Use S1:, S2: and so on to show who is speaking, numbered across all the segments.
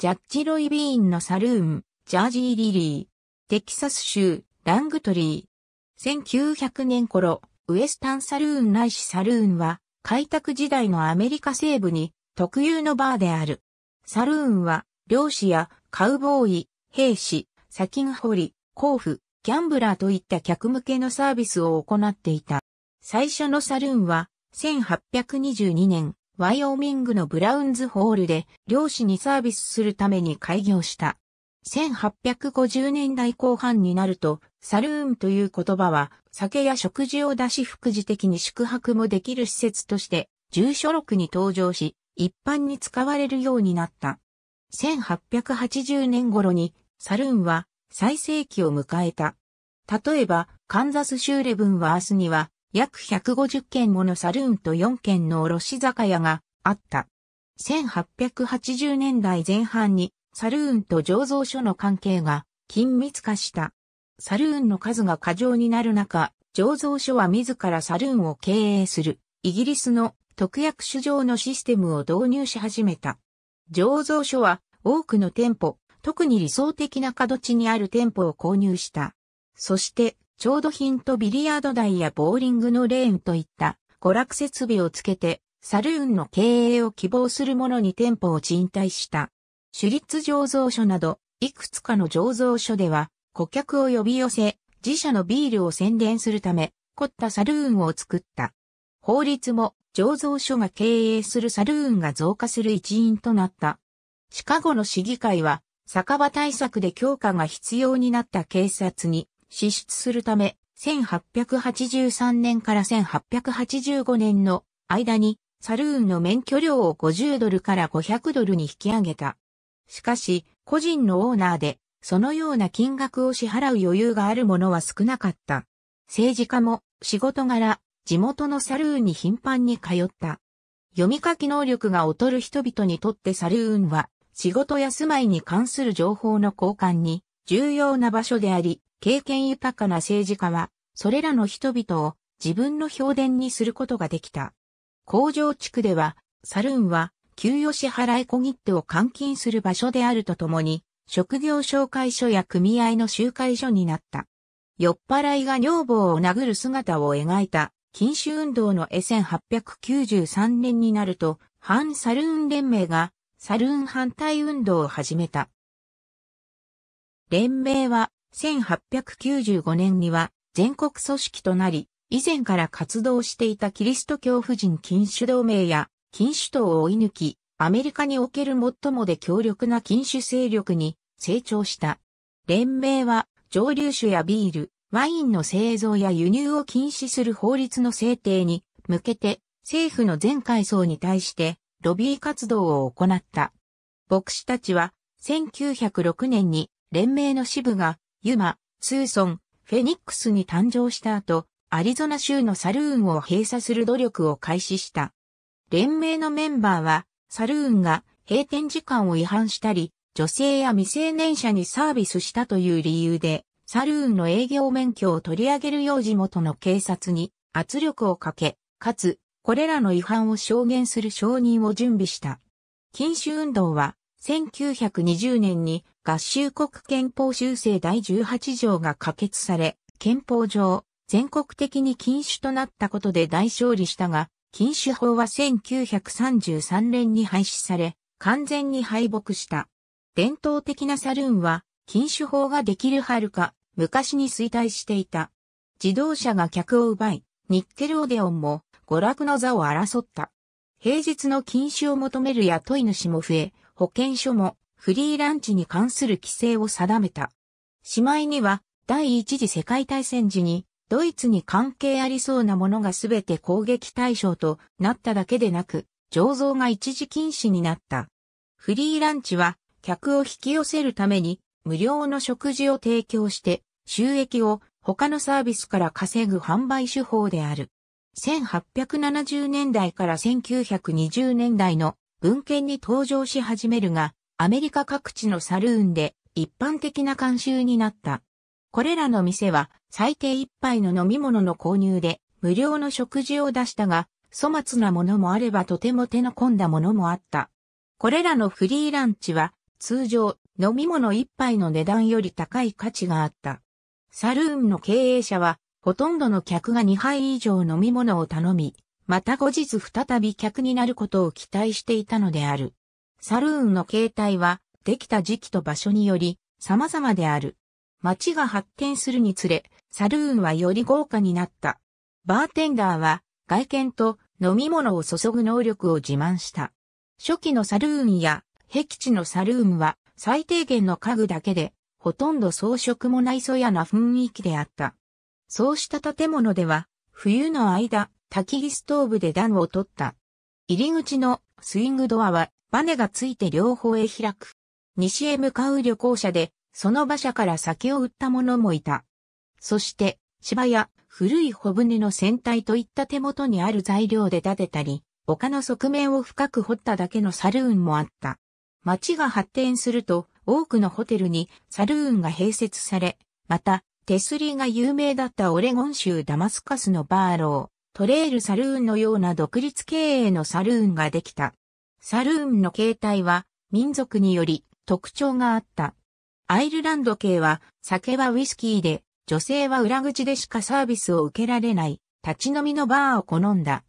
S1: ジャッジ・ロイ・ビーンのサルーン、ジャージー・リリー、テキサス州、ラングトリー。1900年頃、ウエスタンサルーンないしサルーンは、開拓時代のアメリカ西部に特有のバーである。サルーンは、漁師やカウボーイ、兵士、砂金掘り、甲府、ギャンブラーといった客向けのサービスを行っていた。最初のサルーンは、1822年、ワイオミングのブラウンズホールで漁師にサービスするために開業した。1850年代後半になると、サルーンという言葉は、酒や食事を出し副次的に宿泊もできる施設として、住所録に登場し、一般に使われるようになった。1880年頃に、サルーンは最盛期を迎えた。例えば、カンザス州レブンワースには、約150軒ものサルーンと4軒の卸酒屋があった。1880年代前半にサルーンと醸造所の関係が緊密化した。サルーンの数が過剰になる中、醸造所は自らサルーンを経営するイギリスの特約主上のシステムを導入し始めた。醸造所は多くの店舗、特に理想的な角地にある店舗を購入した。そして調度品とビリヤード台やボーリングのレーンといった娯楽設備をつけて、サルーンの経営を希望する者に店舗を賃貸した。手立醸造所など、いくつかの醸造所では、顧客を呼び寄せ、自社のビールを宣伝するため、凝ったサルーンを作った。法律も、醸造所が経営するサルーンが増加する一因となった。シカゴの市議会は、酒場対策で強化が必要になった警察に、支出するため、1883年から1885年の間にサルーンの免許料を50ドルから500ドルに引き上げた。しかし、個人のオーナーで、そのような金額を支払う余裕がある者は少なかった。政治家も仕事柄、地元のサルーンに頻繁に通った。読み書き能力が劣る人々にとってサルーンは、仕事や住まいに関する情報の交換に重要な場所であり、経験豊かな政治家は、それらの人々を自分の評伝にすることができた。工場地区では、サルーンは、給与支払い小切手を換金する場所であるとともに、職業紹介所や組合の集会所になった。酔っ払いが女房を殴る姿を描いた、禁酒運動の絵1893年になると、反サルーン連盟が、サルーン反対運動を始めた。連盟は、1895年には全国組織となり、以前から活動していたキリスト教婦人禁酒同盟や禁酒党を追い抜き、アメリカにおける最もで強力な禁酒勢力に成長した。連盟は蒸留酒やビール、ワインの製造や輸入を禁止する法律の制定に向けて政府の全階層に対してロビー活動を行った。牧師たちは1906年に連盟の支部がユマ、スーソン、フェニックスに誕生した後、アリゾナ州のサルーンを閉鎖する努力を開始した。連盟のメンバーは、サルーンが閉店時間を違反したり、女性や未成年者にサービスしたという理由で、サルーンの営業免許を取り上げるよう地元の警察に圧力をかけ、かつ、これらの違反を証言する証人を準備した。禁止運動は、1920年に合衆国憲法修正第18条が可決され、憲法上、全国的に禁酒となったことで大勝利したが、禁酒法は1933年に廃止され、完全に敗北した。伝統的なサルーンは、禁酒法ができるはるか、昔に衰退していた。自動車が客を奪い、ニッケルオデオンも娯楽の座を争った。平日の禁酒を求める雇い主も増え、保健所もフリーランチに関する規制を定めた。しまいには、第一次世界大戦時に、ドイツに関係ありそうなものがすべて攻撃対象となっただけでなく、醸造が一時禁止になった。フリーランチは、客を引き寄せるために、無料の食事を提供して、収益を他のサービスから稼ぐ販売手法である。1870年代から1920年代の文献に登場し始めるが、アメリカ各地のサルーンで一般的な慣習になった。これらの店は最低一杯の飲み物の購入で無料の食事を出したが、粗末なものもあればとても手の込んだものもあった。これらのフリーランチは通常飲み物一杯の値段より高い価値があった。サルーンの経営者はほとんどの客が2杯以上飲み物を頼み、また後日再び客になることを期待していたのである。サルーンの形態は、できた時期と場所により、様々である。街が発展するにつれ、サルーンはより豪華になった。バーテンダーは、外見と飲み物を注ぐ能力を自慢した。初期のサルーンや、壁地のサルーンは、最低限の家具だけで、ほとんど装飾もないそやな雰囲気であった。そうした建物では、冬の間、焚き火ストーブで暖を取った。入り口のスイングドアはバネがついて両方へ開く。西へ向かう旅行者で、その馬車から酒を売った者もいた。そして、芝や古い小舟の船体といった手元にある材料で建てたり、丘の側面を深く掘っただけのサルーンもあった。町が発展すると、多くのホテルにサルーンが併設され、また、手すりが有名だったオレゴン州ダマスカスのバーロー、トレールサルーンのような独立経営のサルーンができた。サルーンの形態は民族により特徴があった。アイルランド系は酒はウイスキーで女性は裏口でしかサービスを受けられない立ち飲みのバーを好んだ。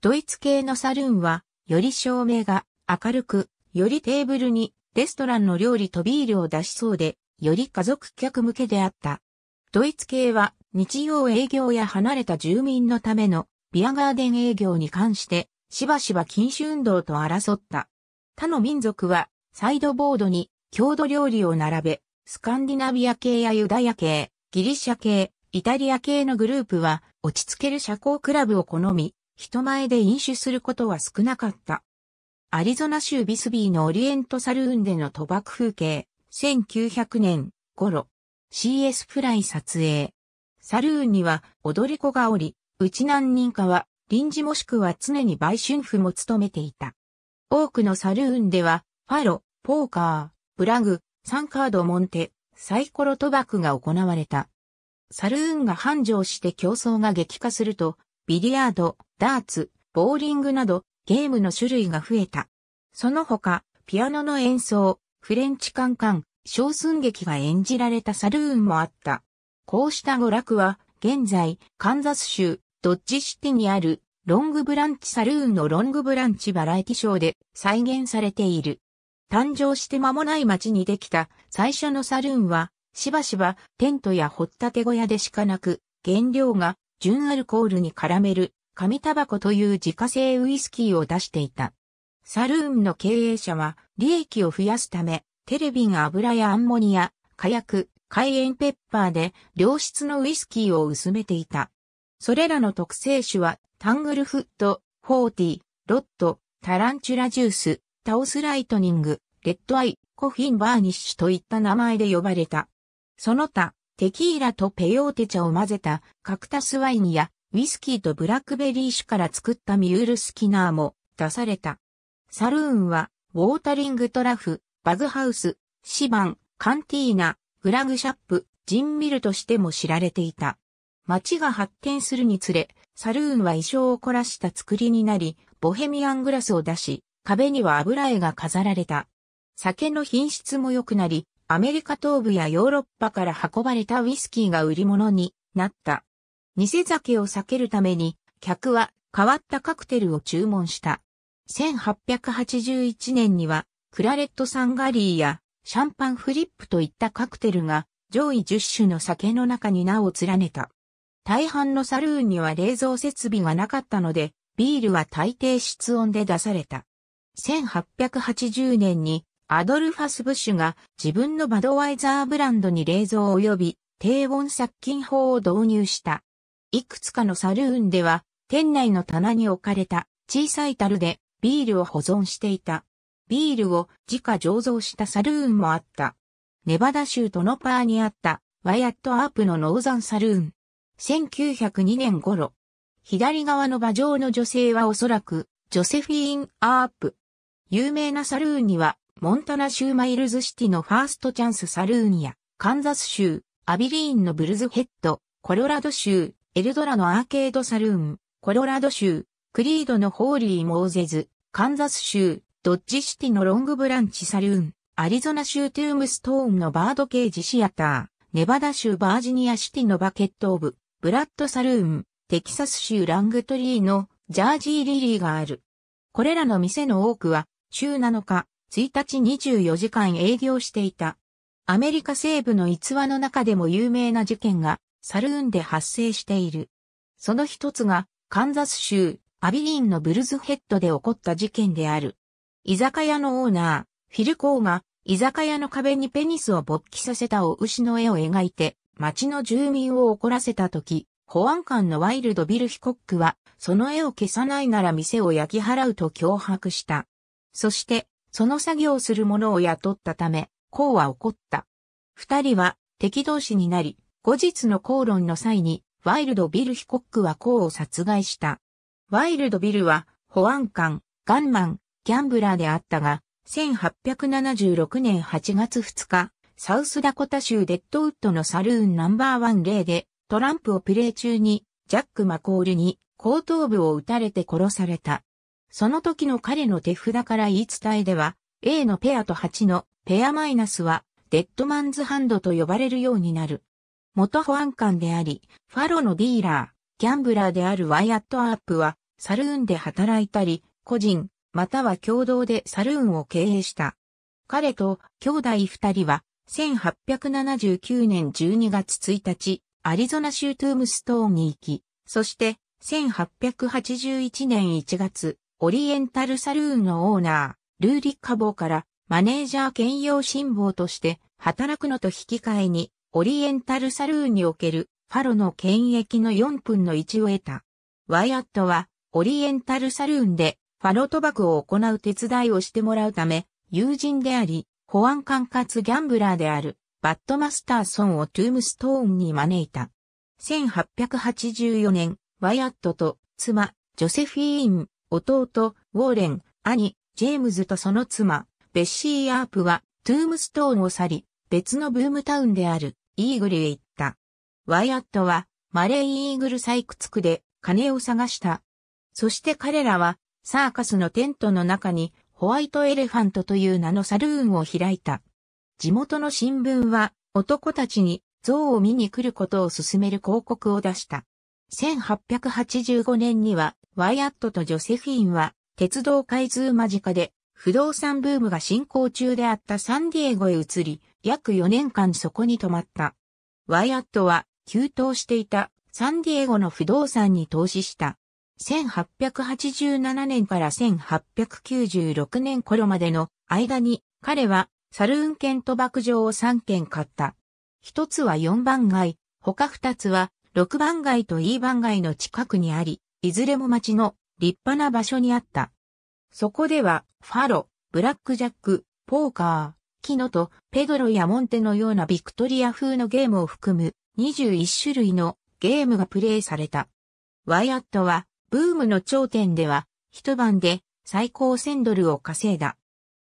S1: ドイツ系のサルーンはより照明が明るく、よりテーブルにレストランの料理とビールを出しそうで、より家族客向けであった。ドイツ系は日曜営業や離れた住民のためのビアガーデン営業に関してしばしば禁酒運動と争った。他の民族は、サイドボードに郷土料理を並べ、スカンディナビア系やユダヤ系、ギリシャ系、イタリア系のグループは、落ち着ける社交クラブを好み、人前で飲酒することは少なかった。アリゾナ州ビスビーのオリエントサルーンでの賭博風景、1900年頃、CS フライ撮影。サルーンには踊り子がおり、うち何人かは臨時もしくは常に売春婦も務めていた。多くのサルーンでは、ファロ、ポーカー、ブラグ、サンカードモンテ、サイコロ賭博が行われた。サルーンが繁盛して競争が激化すると、ビリヤード、ダーツ、ボーリングなど、ゲームの種類が増えた。その他、ピアノの演奏、フレンチカンカン、小寸劇が演じられたサルーンもあった。こうした娯楽は、現在、カンザス州、ドッジシティにあるロングブランチサルーンのロングブランチバラエティショーで再現されている。誕生して間もない街にできた最初のサルーンは、しばしばテントや掘ったて小屋でしかなく、原料が純アルコールに絡める紙タバコという自家製ウイスキーを出していた。サルーンの経営者は利益を増やすため、テレビが油やアンモニア、火薬、海塩ペッパーで良質のウイスキーを薄めていた。それらの特性種は、タングルフット、フォーティ、ー、ロット、タランチュラジュース、タオスライトニング、レッドアイ、コフィンバーニッシュといった名前で呼ばれた。その他、テキーラとペヨーテ茶を混ぜたカクタスワインやウィスキーとブラックベリー種から作ったミュールスキナーも出された。サルーンは、ウォータリングトラフ、バグハウス、シバン、カンティーナ、グラグシャップ、ジンミルとしても知られていた。街が発展するにつれ、サルーンは衣装を凝らした作りになり、ボヘミアングラスを出し、壁には油絵が飾られた。酒の品質も良くなり、アメリカ東部やヨーロッパから運ばれたウイスキーが売り物になった。偽酒を避けるために、客は変わったカクテルを注文した。1881年には、クラレットサンガリーやシャンパンフリップといったカクテルが上位10種の酒の中に名を連ねた。大半のサルーンには冷蔵設備がなかったので、ビールは大抵室温で出された。1880年にアドルファス・ブッシュが自分のバドワイザーブランドに冷蔵及び低温殺菌法を導入した。いくつかのサルーンでは店内の棚に置かれた小さい樽でビールを保存していた。ビールを自家醸造したサルーンもあった。ネバダ州トノパーにあったワイアットアープのノーザンサルーン。1902年頃、左側の馬上の女性はおそらく、ジョセフィーン・アープ。有名なサルーンには、モンタナ州マイルズシティのファーストチャンスサルーンや、カンザス州、アビリーンのブルズヘッド、コロラド州、エルドラのアーケードサルーン、コロラド州、クリードのホーリー・モーゼズ、カンザス州、ドッジシティのロングブランチサルーン、アリゾナ州トゥームストーンのバードケージシアター、ネバダ州バージニアシティのバケットオブ、ブラッドサルーン、テキサス州ラングトリーのジャージーリリーがある。これらの店の多くは週7日、1日24時間営業していた。アメリカ西部の逸話の中でも有名な事件がサルーンで発生している。その一つがカンザス州アビリーンのブルズヘッドで起こった事件である。居酒屋のオーナー、フィル・コーが居酒屋の壁にペニスを勃起させたお牛の絵を描いて町の住民を怒らせた時、保安官のワイルドビル被告は、その絵を消さないなら店を焼き払うと脅迫した。そして、その作業する者を雇ったため、コウは怒った。二人は敵同士になり、後日の口論の際に、ワイルドビル被告はコウを殺害した。ワイルドビルは、保安官、ガンマン、ギャンブラーであったが、1876年8月2日、サウスダコタ州デッドウッドのサルーンナンバーワン例で、トランプをプレー中に、ジャック・マコールに後頭部を撃たれて殺された。その時の彼の手札から言い伝えでは、A のペアと8のペアマイナスは、デッドマンズハンドと呼ばれるようになる。元保安官であり、ファロのディーラー、ギャンブラーであるワイアット・アープは、サルーンで働いたり、個人、または共同でサルーンを経営した。彼と兄弟二人は1879年12月1日、アリゾナ州トゥームストーンに行き、そして1881年1月、オリエンタルサルーンのオーナー、ルーリッカボーからマネージャー兼用辛抱として働くのと引き換えに、オリエンタルサルーンにおけるファロの権益の4分の1を得た。ワイアットは、オリエンタルサルーンでファロ賭博を行う手伝いをしてもらうため、友人であり、保安管轄ギャンブラーであるバットマスターソンをトゥームストーンに招いた。1884年、ワイアットと妻、ジョセフィーン、弟、ウォーレン、兄、ジェームズとその妻、ベッシー・アープはトゥームストーンを去り、別のブームタウンであるイーグルへ行った。ワイアットはマレーイーグル採掘区で金を探した。そして彼らはサーカスのテントの中にホワイトエレファントという名のサルーンを開いた。地元の新聞は男たちに像を見に来ることを勧める広告を出した。1885年にはワイアットとジョセフィンは鉄道開通間近で不動産ブームが進行中であったサンディエゴへ移り、約4年間そこに泊まった。ワイアットは急騰していたサンディエゴの不動産に投資した。1887年から1896年頃までの間に彼はサルーン券賭博場を3件買った。一つは4番街、他二つは6番街と E 番街の近くにあり、いずれも町の立派な場所にあった。そこでは、ファロ、ブラックジャック、ポーカー、キノとペドロやモンテのようなビクトリア風のゲームを含む21種類のゲームがプレイされた。ワイアットはブームの頂点では、一晩で最高1000ドルを稼いだ。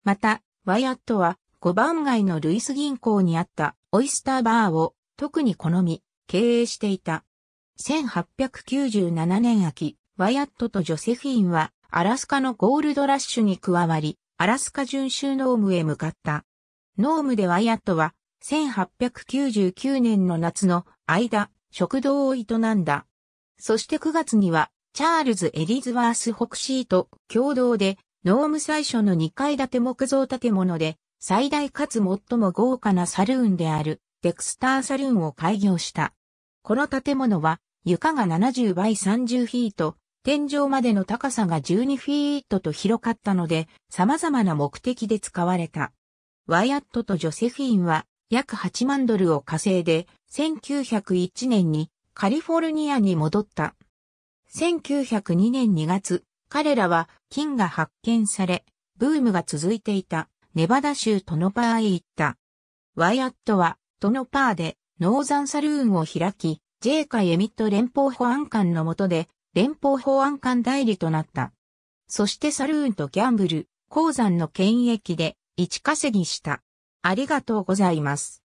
S1: また、ワイアットは5番街のルイス銀行にあったオイスターバーを特に好み、経営していた。1897年秋、ワイアットとジョセフィンはアラスカのゴールドラッシュに加わり、アラスカ準州ノームへ向かった。ノームでワイアットは1899年の夏の間、食堂を営んだ。そして9月にはチャールズ・エリズワース・ホクシーと共同で、ノーム最初の2階建て木造建物で、最大かつ最も豪華なサルーンである、デクスターサルーンを開業した。この建物は、床が70倍30フィート、天井までの高さが12フィートと広かったので、様々な目的で使われた。ワイアットとジョセフィーンは、約8万ドルを稼いで、1901年にカリフォルニアに戻った。1902年2月、彼らは金が発見され、ブームが続いていたネバダ州トノパーへ行った。ワイアットはトノパーでノーザンサルーンを開き、ジェイカ・エミット連邦保安官の下で連邦保安官代理となった。そしてサルーンとギャンブル、鉱山の権益で一稼ぎした。ありがとうございます。